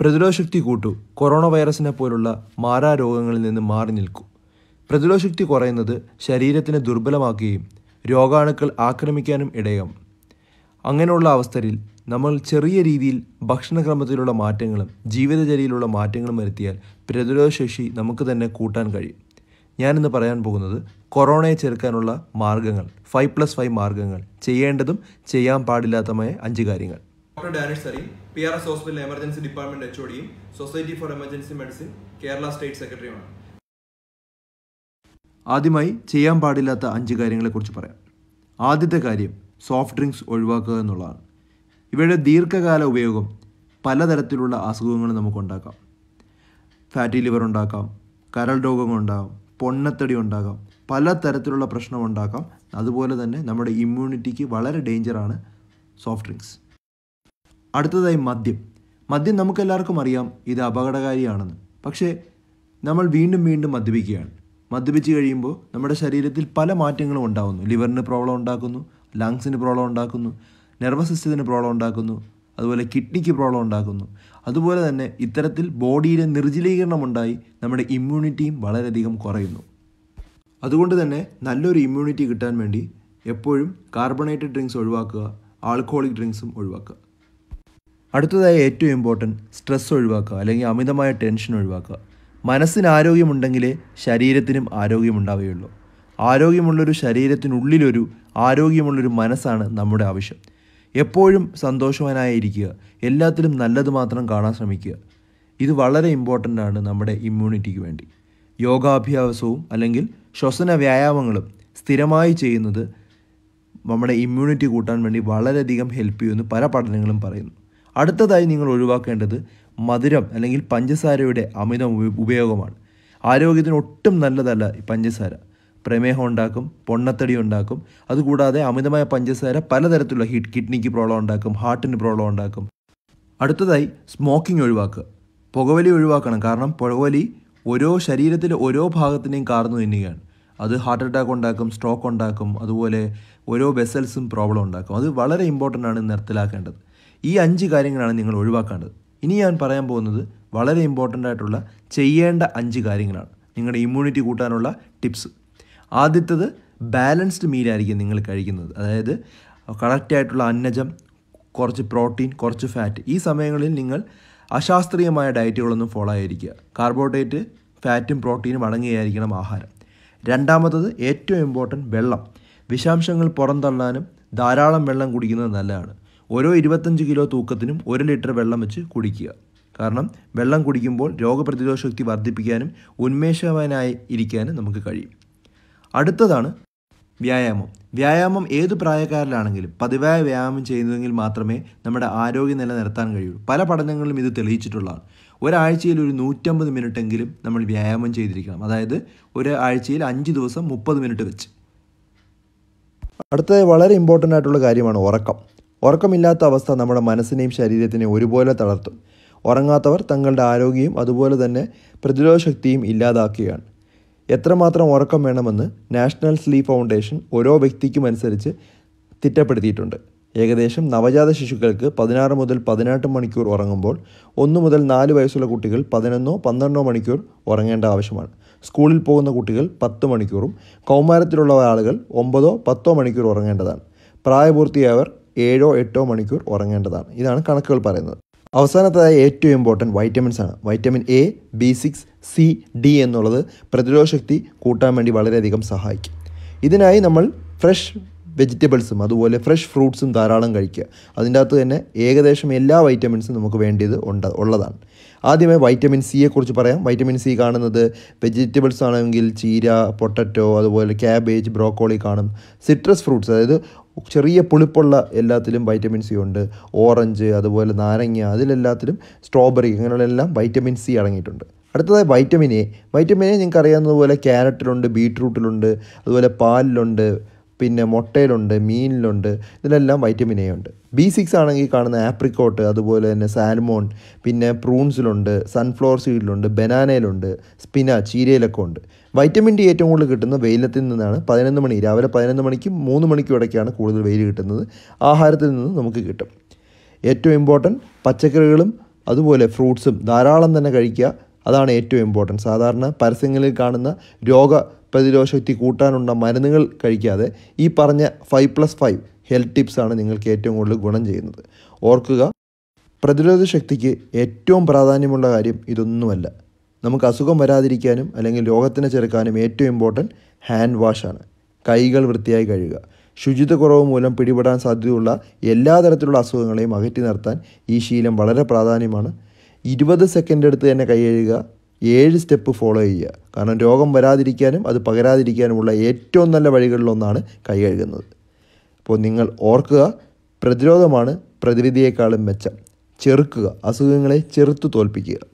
പ്രതിരോധശക്തി കൂട്ടു കൊറോണ വൈറസിനെ പോലുള്ള മാരാരോഗങ്ങളിൽ നിന്ന് മാറി നിൽക്കൂ പ്രതിരോധശക്തി കുറയുന്നത് ശരീരത്തിനെ ദുർബലമാക്കുകയും രോഗാണുക്കൾ ആക്രമിക്കാനും ഇടയാകും അങ്ങനെയുള്ള അവസ്ഥയിൽ നമ്മൾ ചെറിയ രീതിയിൽ ഭക്ഷണക്രമത്തിലുള്ള മാറ്റങ്ങളും ജീവിതചര്യയിലുള്ള മാറ്റങ്ങളും വരുത്തിയാൽ പ്രതിരോധശേഷി നമുക്ക് തന്നെ കൂട്ടാൻ കഴിയും ഞാനിന്ന് പറയാൻ പോകുന്നത് കൊറോണയെ ചെറുക്കാനുള്ള മാർഗങ്ങൾ ഫൈവ് പ്ലസ് ഫൈവ് മാർഗങ്ങൾ ചെയ്യേണ്ടതും ചെയ്യാൻ പാടില്ലാത്തമായ അഞ്ച് കാര്യങ്ങൾ ഡോക്ടർ ഡാനിഷ് സാറി P R S hospital emergency department H ഒഡിയും society for emergency medicine Kerala state സെക്രട്ടറിയുമാണ് ആദ്യമായി ചെയ്യാൻ പാടില്ലാത്ത അഞ്ച് കാര്യങ്ങളെക്കുറിച്ച് പറയാം ആദ്യത്തെ കാര്യം സോഫ്റ്റ് ഡ്രിങ്ക്സ് ഒഴിവാക്കുക എന്നുള്ളതാണ് ഇവയുടെ ദീർഘകാല ഉപയോഗം പലതരത്തിലുള്ള അസുഖങ്ങൾ നമുക്കുണ്ടാക്കാം ഫാറ്റി ലിവർ ഉണ്ടാക്കാം കരൾ രോഗങ്ങൾ ഉണ്ടാകാം പൊണ്ണത്തടി ഉണ്ടാകാം പല തരത്തിലുള്ള പ്രശ്നം അതുപോലെ തന്നെ നമ്മുടെ ഇമ്മ്യൂണിറ്റിക്ക് വളരെ ഡേഞ്ചറാണ് സോഫ്റ്റ് ഡ്രിങ്ക്സ് അടുത്തതായി മദ്യം മദ്യം നമുക്കെല്ലാവർക്കും അറിയാം ഇത് അപകടകാരിയാണെന്ന് പക്ഷേ നമ്മൾ വീണ്ടും വീണ്ടും മദ്യപിക്കുകയാണ് മദ്യപിച്ച് കഴിയുമ്പോൾ നമ്മുടെ ശരീരത്തിൽ പല മാറ്റങ്ങളും ഉണ്ടാകുന്നു ലിവറിന് പ്രോബ്ലം ഉണ്ടാക്കുന്നു ലങ്സിന് പ്രോബ്ലം ഉണ്ടാക്കുന്നു നെർവസ് സിസ്റ്റത്തിന് പ്രോബ്ലം ഉണ്ടാക്കുന്നു അതുപോലെ കിഡ്നിക്ക് പ്രോബ്ലം ഉണ്ടാക്കുന്നു അതുപോലെ തന്നെ ഇത്തരത്തിൽ ബോഡിയിലെ നിർജ്ജലീകരണം ഉണ്ടായി നമ്മുടെ ഇമ്മ്യൂണിറ്റിയും വളരെയധികം കുറയുന്നു അതുകൊണ്ട് തന്നെ നല്ലൊരു ഇമ്മ്യൂണിറ്റി കിട്ടാൻ വേണ്ടി എപ്പോഴും കാർബണേറ്റഡ് ഡ്രിങ്ക്സ് ഒഴിവാക്കുക ആൾക്കോളിക് ഡ്രിങ്ക്സും ഒഴിവാക്കുക അടുത്തതായി ഏറ്റവും ഇമ്പോർട്ടൻറ്റ് സ്ട്രെസ് ഒഴിവാക്കുക അല്ലെങ്കിൽ അമിതമായ ടെൻഷൻ ഒഴിവാക്കുക മനസ്സിന് ആരോഗ്യമുണ്ടെങ്കിലേ ശരീരത്തിനും ആരോഗ്യമുണ്ടാവുകയുള്ളൂ ആരോഗ്യമുള്ളൊരു ശരീരത്തിനുള്ളിലൊരു ആരോഗ്യമുള്ളൊരു മനസ്സാണ് നമ്മുടെ ആവശ്യം എപ്പോഴും സന്തോഷവാനായിരിക്കുക എല്ലാത്തിലും നല്ലത് മാത്രം കാണാൻ ശ്രമിക്കുക ഇത് വളരെ ഇമ്പോർട്ടൻ്റ് ആണ് നമ്മുടെ ഇമ്മ്യൂണിറ്റിക്ക് വേണ്ടി യോഗാഭ്യാസവും അല്ലെങ്കിൽ ശ്വസന വ്യായാമങ്ങളും സ്ഥിരമായി ചെയ്യുന്നത് നമ്മുടെ ഇമ്മ്യൂണിറ്റി കൂട്ടാൻ വേണ്ടി വളരെയധികം ഹെൽപ്പ് ചെയ്യുമെന്ന് പല പഠനങ്ങളും പറയുന്നു അടുത്തതായി നിങ്ങൾ ഒഴിവാക്കേണ്ടത് മധുരം അല്ലെങ്കിൽ പഞ്ചസാരയുടെ അമിത ഉപയോഗമാണ് ആരോഗ്യത്തിന് ഒട്ടും നല്ലതല്ല ഈ പഞ്ചസാര പ്രമേഹം ഉണ്ടാക്കും പൊണ്ണത്തടി ഉണ്ടാക്കും അതുകൂടാതെ അമിതമായ പഞ്ചസാര പലതരത്തിലുള്ള ഹിറ്റ് കിഡ്നിക്ക് പ്രോബ്ലം ഉണ്ടാക്കും ഹാർട്ടിന് പ്രോബ്ലം ഉണ്ടാക്കും അടുത്തതായി സ്മോക്കിംഗ് ഒഴിവാക്കുക പുകവലി ഒഴിവാക്കണം കാരണം പുകവലി ഓരോ ശരീരത്തിലെ ഓരോ ഭാഗത്തിനെയും കാർന്നു തിന്നുകയാണ് അത് ഹാർട്ട് അറ്റാക്ക് ഉണ്ടാക്കും സ്ട്രോക്ക് ഉണ്ടാക്കും അതുപോലെ ഓരോ വെസൽസും പ്രോബ്ലം ഉണ്ടാക്കും അത് വളരെ ഇമ്പോർട്ടൻ്റ് ആണ് നിർത്തലാക്കേണ്ടത് ഈ അഞ്ച് കാര്യങ്ങളാണ് നിങ്ങൾ ഒഴിവാക്കേണ്ടത് ഇനി ഞാൻ പറയാൻ പോകുന്നത് വളരെ ഇമ്പോർട്ടൻ്റ് ആയിട്ടുള്ള ചെയ്യേണ്ട അഞ്ച് കാര്യങ്ങളാണ് നിങ്ങളുടെ ഇമ്മ്യൂണിറ്റി കൂട്ടാനുള്ള ടിപ്സ് ആദ്യത്തത് ബാലൻസ്ഡ് മീലായിരിക്കും നിങ്ങൾ കഴിക്കുന്നത് അതായത് കറക്റ്റായിട്ടുള്ള അന്നജം കുറച്ച് പ്രോട്ടീൻ കുറച്ച് ഫാറ്റ് ഈ സമയങ്ങളിൽ നിങ്ങൾ അശാസ്ത്രീയമായ ഡയറ്റുകളൊന്നും ഫോളോ ആയിരിക്കുക കാർബോഹൈഡ്രേറ്റ് ഫാറ്റും പ്രോട്ടീനും അടങ്ങിയായിരിക്കണം ആഹാരം രണ്ടാമത്തത് ഏറ്റവും ഇമ്പോർട്ടൻറ്റ് വെള്ളം വിഷാംശങ്ങൾ പുറന്തള്ളാനും ധാരാളം വെള്ളം കുടിക്കുന്നത് നല്ലതാണ് ഓരോ ഇരുപത്തഞ്ച് കിലോ തൂക്കത്തിനും ഒരു ലിറ്റർ വെള്ളം വെച്ച് കുടിക്കുക കാരണം വെള്ളം കുടിക്കുമ്പോൾ രോഗപ്രതിരോധ ശക്തി വർദ്ധിപ്പിക്കാനും ഉന്മേഷവാനായി ഇരിക്കാനും നമുക്ക് കഴിയും അടുത്തതാണ് വ്യായാമം വ്യായാമം ഏത് പ്രായക്കാരിലാണെങ്കിലും പതിവായ വ്യായാമം ചെയ്യുന്നതെങ്കിൽ മാത്രമേ നമ്മുടെ ആരോഗ്യ നില നിർത്താൻ കഴിയുള്ളൂ പല പഠനങ്ങളിലും ഇത് തെളിയിച്ചിട്ടുള്ളതാണ് ഒരാഴ്ചയിൽ ഒരു നൂറ്റമ്പത് മിനിറ്റെങ്കിലും നമ്മൾ വ്യായാമം ചെയ്തിരിക്കണം അതായത് ഒരു ആഴ്ചയിൽ അഞ്ച് ദിവസം മുപ്പത് മിനിറ്റ് വെച്ച് അടുത്തത് വളരെ ഇമ്പോർട്ടൻ്റ് ആയിട്ടുള്ള കാര്യമാണ് ഉറക്കം ഉറക്കമില്ലാത്ത അവസ്ഥ നമ്മുടെ മനസ്സിനെയും ശരീരത്തിനെയും ഒരുപോലെ തളർത്തും ഉറങ്ങാത്തവർ തങ്ങളുടെ ആരോഗ്യവും അതുപോലെ തന്നെ പ്രതിരോധ ശക്തിയും ഇല്ലാതാക്കുകയാണ് എത്രമാത്രം ഉറക്കം വേണമെന്ന് നാഷണൽ സ്ലീപ്പ് ഫൗണ്ടേഷൻ ഓരോ വ്യക്തിക്കും അനുസരിച്ച് തിട്ടപ്പെടുത്തിയിട്ടുണ്ട് ഏകദേശം നവജാത ശിശുക്കൾക്ക് പതിനാറ് മുതൽ പതിനെട്ട് മണിക്കൂർ ഉറങ്ങുമ്പോൾ ഒന്ന് മുതൽ നാല് വയസ്സുള്ള കുട്ടികൾ പതിനൊന്നോ പന്ത്രണ്ടോ മണിക്കൂർ ഉറങ്ങേണ്ട ആവശ്യമാണ് സ്കൂളിൽ പോകുന്ന കുട്ടികൾ പത്ത് മണിക്കൂറും കൗമാരത്തിലുള്ള ആളുകൾ ഒമ്പതോ പത്തോ മണിക്കൂർ ഉറങ്ങേണ്ടതാണ് പ്രായപൂർത്തിയായവർ ഏഴോ എട്ടോ മണിക്കൂർ ഉറങ്ങേണ്ടതാണ് ഇതാണ് കണക്കുകൾ പറയുന്നത് അവസാനത്തതായ ഏറ്റവും ഇമ്പോർട്ടൻറ്റ് വൈറ്റമിൻസ് ആണ് vitamin A B six C D എന്നുള്ളത് പ്രതിരോധ ശക്തി കൂട്ടാൻ വേണ്ടി വളരെയധികം സഹായിക്കും ഇതിനായി നമ്മൾ ഫ്രഷ് വെജിറ്റബിൾസും അതുപോലെ ഫ്രഷ് ഫ്രൂട്ട്സും ധാരാളം കഴിക്കുക അതിൻ്റെ അകത്ത് തന്നെ ഏകദേശം എല്ലാ വൈറ്റമിൻസും നമുക്ക് വേണ്ടിയത് ഉണ്ട് ഉള്ളതാണ് ആദ്യമേ വൈറ്റമിൻ സിയെക്കുറിച്ച് പറയാം വൈറ്റമിൻ സി കാണുന്നത് വെജിറ്റബിൾസ് ആണെങ്കിൽ ചീര പൊട്ടറ്റോ അതുപോലെ ക്യാബേജ് ബ്രോക്കോളി കാണും സിട്രസ് ഫ്രൂട്ട്സ് അതായത് ചെറിയ പുളിപ്പുള്ള എല്ലാത്തിലും വൈറ്റമിൻ സി ഉണ്ട് ഓറഞ്ച് അതുപോലെ നാരങ്ങ അതിലെല്ലാത്തിലും സ്ട്രോബെറി ഇങ്ങനെയുള്ളെല്ലാം വൈറ്റമിൻ സി അടങ്ങിയിട്ടുണ്ട് അടുത്തതായി വൈറ്റമിൻ എ വൈറ്റമിൻ എ നിങ്ങൾക്ക് അറിയാവുന്നതുപോലെ ക്യാരറ്റിലുണ്ട് ബീട്രൂട്ടിലുണ്ട് അതുപോലെ പാലിലുണ്ട് പിന്നെ മുട്ടയിലുണ്ട് മീനിലുണ്ട് ഇതിലെല്ലാം വൈറ്റമിൻ എ ഉണ്ട് ബി സിക്സ് ആണെങ്കിൽ കാണുന്ന ആപ്രിക്കോട്ട് അതുപോലെ തന്നെ സാൽമോൺ പിന്നെ പ്രൂൺസിലുണ്ട് സൺഫ്ലവർ സീഡിലുണ്ട് ബനാനയിലുണ്ട് സ്പിന ചീരയിലൊക്കെ ഉണ്ട് വൈറ്റമിൻ ഡി ഏറ്റവും കൂടുതൽ കിട്ടുന്നത് വെയിലത്തിൽ നിന്നാണ് പതിനൊന്ന് മണി രാവിലെ പതിനൊന്ന് മണിക്കും മൂന്ന് മണിക്കും ഇടയ്ക്കാണ് കൂടുതൽ വെയിൽ കിട്ടുന്നത് ആഹാരത്തിൽ നിന്ന് നമുക്ക് കിട്ടും ഏറ്റവും ഇമ്പോർട്ടൻറ്റ് പച്ചക്കറികളും അതുപോലെ ഫ്രൂട്ട്സും ധാരാളം തന്നെ കഴിക്കുക അതാണ് ഏറ്റവും ഇമ്പോർട്ടൻറ്റ് സാധാരണ പരസ്യങ്ങളിൽ കാണുന്ന രോഗ ശക്തി കൂട്ടാനുള്ള മരുന്നുകൾ കഴിക്കാതെ ഈ പറഞ്ഞ ഫൈവ് പ്ലസ് ഫൈവ് ഹെൽത്ത് ടിപ്സാണ് നിങ്ങൾക്ക് ഏറ്റവും കൂടുതൽ ഗുണം ചെയ്യുന്നത് ഓർക്കുക പ്രതിരോധ ശക്തിക്ക് ഏറ്റവും പ്രാധാന്യമുള്ള കാര്യം ഇതൊന്നുമല്ല നമുക്ക് അസുഖം വരാതിരിക്കാനും അല്ലെങ്കിൽ രോഗത്തിനെ ചെറുക്കാനും ഏറ്റവും ഇമ്പോർട്ടൻറ്റ് ഹാൻഡ് വാഷാണ് കൈകൾ വൃത്തിയായി കഴുകുക ശുചിത്വക്കുറവ് മൂലം പിടിപെടാൻ സാധ്യതയുള്ള എല്ലാ തരത്തിലുള്ള അസുഖങ്ങളെയും അകറ്റി നിർത്താൻ ഈ ശീലം വളരെ പ്രാധാന്യമാണ് ഇരുപത് സെക്കൻഡ് എടുത്ത് തന്നെ കൈ ഏഴ് സ്റ്റെപ്പ് ഫോളോ ചെയ്യുക കാരണം രോഗം വരാതിരിക്കാനും അത് പകരാതിരിക്കാനുമുള്ള ഏറ്റവും നല്ല വഴികളിലൊന്നാണ് കൈ കഴുകുന്നത് അപ്പോൾ നിങ്ങൾ ഓർക്കുക പ്രതിരോധമാണ് പ്രതിവിധിയേക്കാളും മെച്ചം ചെറുക്കുക അസുഖങ്ങളെ ചെറുത്തു തോൽപ്പിക്കുക